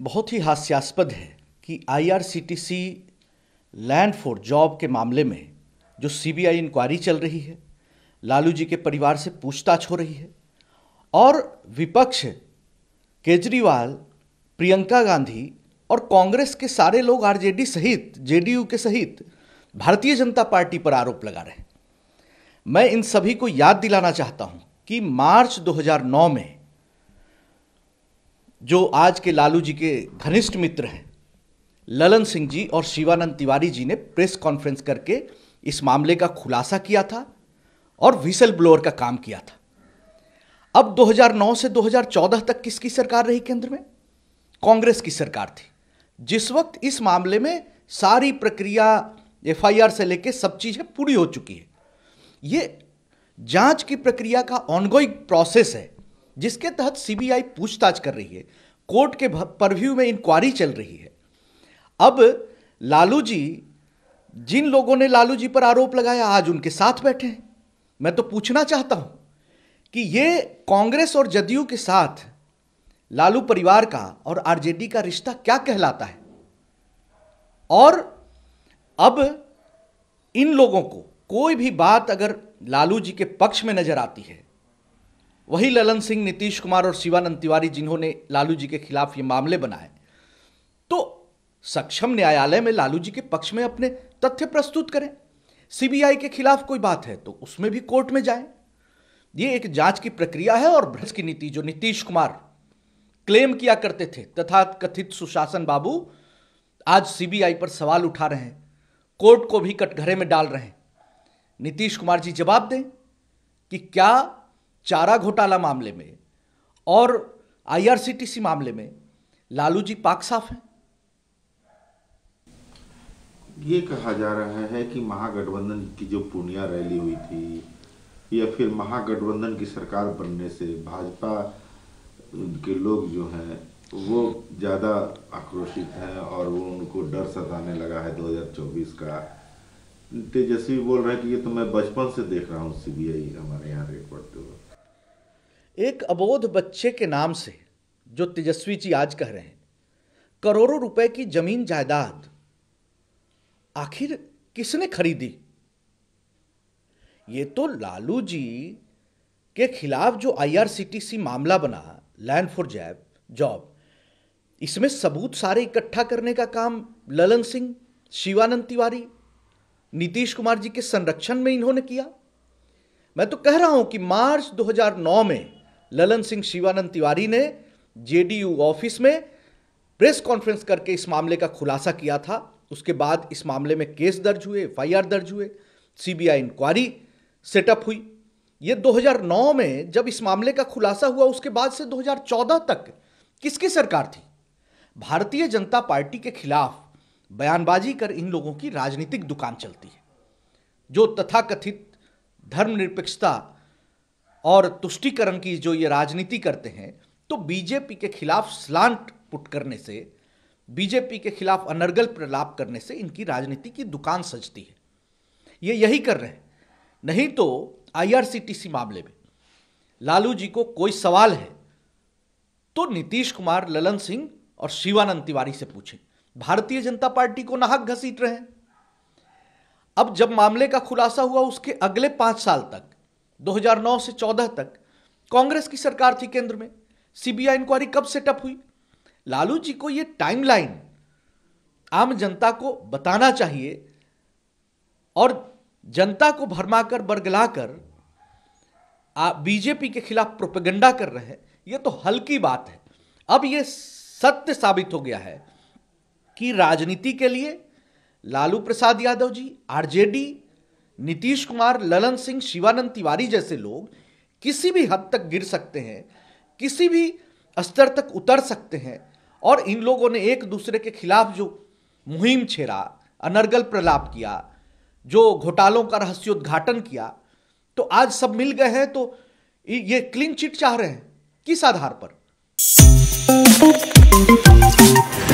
बहुत ही हास्यास्पद है कि आईआरसीटीसी लैंड फॉर जॉब के मामले में जो सीबीआई इंक्वायरी चल रही है लालू जी के परिवार से पूछताछ हो रही है और विपक्ष केजरीवाल प्रियंका गांधी और कांग्रेस के सारे लोग आरजेडी सहित जेडीयू के सहित भारतीय जनता पार्टी पर आरोप लगा रहे हैं मैं इन सभी को याद दिलाना चाहता हूं कि मार्च 2009 में जो आज के लालू जी के घनिष्ठ मित्र हैं ललन सिंह जी और शिवानंद तिवारी जी ने प्रेस कॉन्फ्रेंस करके इस मामले का खुलासा किया था और विसल ब्लोअर का काम किया था अब 2009 से 2014 तक किसकी सरकार रही केंद्र में कांग्रेस की सरकार थी जिस वक्त इस मामले में सारी प्रक्रिया एफआईआर से लेकर सब चीज़ें पूरी हो चुकी है ये जांच की प्रक्रिया का ऑनगोइंग प्रोसेस है जिसके तहत सीबीआई पूछताछ कर रही है कोर्ट के परव्यू में इंक्वायरी चल रही है अब लालू जी जिन लोगों ने लालू जी पर आरोप लगाया आज उनके साथ बैठे हैं मैं तो पूछना चाहता हूं कि ये कांग्रेस और जदयू के साथ लालू परिवार का और आरजेडी का रिश्ता क्या कहलाता है और अब इन लोगों को कोई भी बात अगर लालू जी के पक्ष में नजर आती है वही ललन सिंह नीतीश कुमार और शिवानंद तिवारी जिन्होंने लालू जी के खिलाफ ये मामले बनाए तो सक्षम न्यायालय में लालू जी के पक्ष में अपने तथ्य प्रस्तुत करें सीबीआई के खिलाफ कोई बात है तो उसमें भी कोर्ट में जाए ये एक जांच की प्रक्रिया है और भ्रष्ट की नीति जो नीतीश कुमार क्लेम किया करते थे तथा कथित सुशासन बाबू आज सीबीआई पर सवाल उठा रहे हैं कोर्ट को भी कटघरे में डाल रहे हैं नीतीश कुमार जी जवाब दें कि क्या चारा घोटाला मामले में और आईआरसीटीसी मामले में लालू जी पाक साफ हैं ये कहा जा रहा है कि महागठबंधन की जो पूर्णिया रैली हुई थी या फिर महागठबंधन की सरकार बनने से भाजपा के लोग जो हैं वो ज़्यादा आक्रोशित हैं और वो उनको डर सताने लगा है 2024 का तेजस्वी बोल रहे हैं कि ये तो मैं बचपन से देख रहा हूँ सीबीआई हमारे यहाँ रेड तो एक अबोध बच्चे के नाम से जो तेजस्वी जी आज कह रहे हैं करोड़ों रुपए की जमीन जायदाद आखिर किसने खरीदी ये तो लालू जी के खिलाफ जो आईआरसीटीसी मामला बना लैंड फॉर जैब जॉब इसमें सबूत सारे इकट्ठा करने का काम ललन सिंह शिवानंद तिवारी नीतीश कुमार जी के संरक्षण में इन्होंने किया मैं तो कह रहा हूं कि मार्च 2009 में ललन सिंह शिवानंद तिवारी ने जेडीयू ऑफिस में प्रेस कॉन्फ्रेंस करके इस मामले का खुलासा किया था उसके बाद इस मामले में केस दर्ज हुए एफ दर्ज हुए सीबीआई इंक्वायरी सेटअप हुई ये 2009 में जब इस मामले का खुलासा हुआ उसके बाद से 2014 तक किसकी सरकार थी भारतीय जनता पार्टी के खिलाफ बयानबाजी कर इन लोगों की राजनीतिक दुकान चलती है जो तथाकथित धर्मनिरपेक्षता और तुष्टिकरण की जो ये राजनीति करते हैं तो बीजेपी के खिलाफ स्लांट पुट करने से बीजेपी के खिलाफ अनर्गल प्रलाप करने से इनकी राजनीति की दुकान सजती है ये यही कर रहे हैं नहीं तो आईआरसीटीसी मामले में लालू जी को कोई सवाल है तो नीतीश कुमार ललन सिंह और शिवानंद तिवारी से पूछे भारतीय जनता पार्टी को नाहक घसीट रहे हैं अब जब मामले का खुलासा हुआ उसके अगले पांच साल तक 2009 से 14 तक कांग्रेस की सरकार थी केंद्र में सीबीआई इंक्वायरी कब सेटअप हुई लालू जी को यह टाइमलाइन आम जनता को बताना चाहिए और जनता को भरमाकर बरगलाकर बीजेपी के खिलाफ प्रोपेगेंडा कर रहे हैं यह तो हल्की बात है अब यह सत्य साबित हो गया है कि राजनीति के लिए लालू प्रसाद यादव जी आरजेडी नीतीश कुमार ललन सिंह शिवानंद तिवारी जैसे लोग किसी भी हद तक गिर सकते हैं किसी भी स्तर तक उतर सकते हैं और इन लोगों ने एक दूसरे के खिलाफ जो मुहिम छेड़ा अनर्गल प्रलाप किया जो घोटालों का रहस्योद्घाटन किया तो आज सब मिल गए हैं तो ये क्लीन चिट चाह रहे हैं किस आधार पर